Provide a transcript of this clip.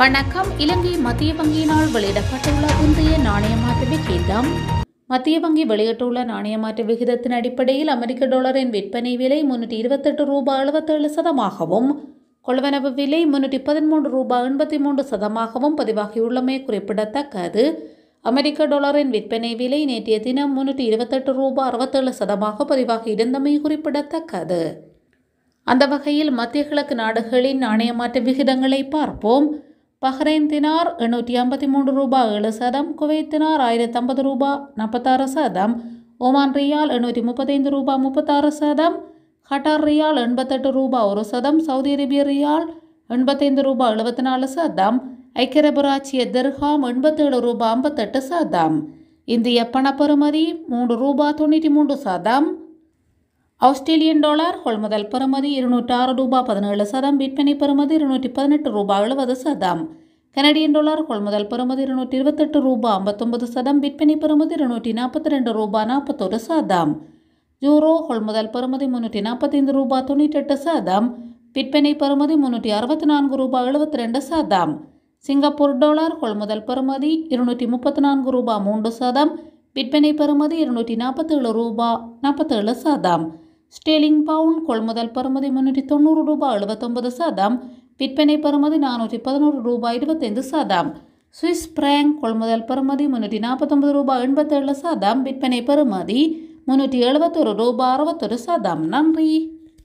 வணக்கம் இலங்கை மத்திய வங்கியினால் வெளியிடப்பட்டுள்ள இந்திய நாணய விகிதம் மத்திய வங்கி வெளியிட்டுள்ள நாணய மாற்று விகிதத்தின் அடிப்படையில் அமெரிக்க டாலரின் விற்பனை விலை முன்னூற்றி இருபத்தெட்டு ரூபாய் எழுபத்தேழு சதமாகவும் கொள்வனவு விலை முன்னூற்றி பதிமூன்று ரூபாய் எண்பத்தி மூன்று சதமாகவும் பதிவாகியுள்ளமை குறிப்பிடத்தக்கது அமெரிக்க டாலரின் விற்பனை விலை நேற்றைய தினம் முன்னூற்றி இருபத்தெட்டு ரூபாய் அறுபத்தேழு சதமாக பதிவாகி இருந்தமை குறிப்பிடத்தக்கது அந்த வகையில் மத்திய கிழக்கு நாடுகளின் நாணய விகிதங்களை பார்ப்போம் ബഹ്റൈൻ ദിനാർ എണ്ണൂറ്റി അമ്പത്തിമൂന്ന് രൂപ ഏഴ് ശതം കുവൈത്ത് ദിനാർ ആയിരത്തി അമ്പത് രൂപ നാൽപ്പത്താറ് ശതം ഒമാൻ റിയാൽ എണ്ണൂറ്റി മുപ്പത്തൈന്ന് രൂപ മുപ്പത്താറ് ശതം ഖട്ടാർ റിയാൽ എൺപത്തെട്ട് രൂപ ഒരു ശതം സൗദി അറേബ്യ റിയാൽ എൺപத்தைந்து ரூபாய் எழுபத்தினாலு சதம் ஐக்கியரபராட்சிய தெர்ஹாம் எண்பத்தேழு ரூபாய் ஐம்பத்தெட்டு சதம் இந்திய பணப்பெறுமதி மூன்று ரூபாய் தொண்ணூற்றி மூன்று சதம் ஆஸ்திரேலியன் டாலர் கொள்முதல் பெறுமதி இருநூற்றி ஆறு ரூபாய் பதினேழு சதம் விற்பனை பெறுமதி இருநூற்றி பதினெட்டு ரூபாய் எழுபது சதம் கனடியன் കനഡിയൻ கொள்முதல் பெறுமதி இருநூற்றி இருபத்தெட்டு ரூபா രൂപ சதம் விற்பனை பெறுமதி இருநூற்றி நாற்பத்தி ரெண்டு ரூபா நாற்பத்தொரு சதம் യൂറോ கொள்முதல் பெறுமதி முன்னூற்றி நாற்பத்தைந்து ரூபா தொண்ணூற்றி எட்டு சதம் விற்பனை பெறுமதி முன்னூற்றி அறுபத்தி நான்கு ரூபா எழுபத்தி ரெண்டு சதம் சிங்கப்பூர் டாலர் கொள்முதல் பெறுமதி இருநூற்றி முப்பத்தி நான்கு ரூபா மூன்று சதம் விற்பனை பெறுமதி இருநூற்றி நாற்பத்தேழு ரூபா நாற்பத்தேழு சதம் ஸ்டேலிங் பவுன் கொள்முதல் பெறுமதி முன்னூற்றி தொண்ணூறு ரூபா எழுபத்தொன்பது சதம் விற்பனை பெறுமதி நானூற்றி பதினோரு ரூபாய் இருபத்தைந்து சாதாம் சுவிஸ் பிராங்க் கொள்முதல் பெறுமதி முன்னூற்றி நாற்பத்தொன்பது ரூபாய் எண்பத்தேழு சாதாம் விற்பனை பெறுமதி முன்னூற்றி எழுபத்தொரு ரூபாய் அறுபத்தொரு சாதாம் நன்றி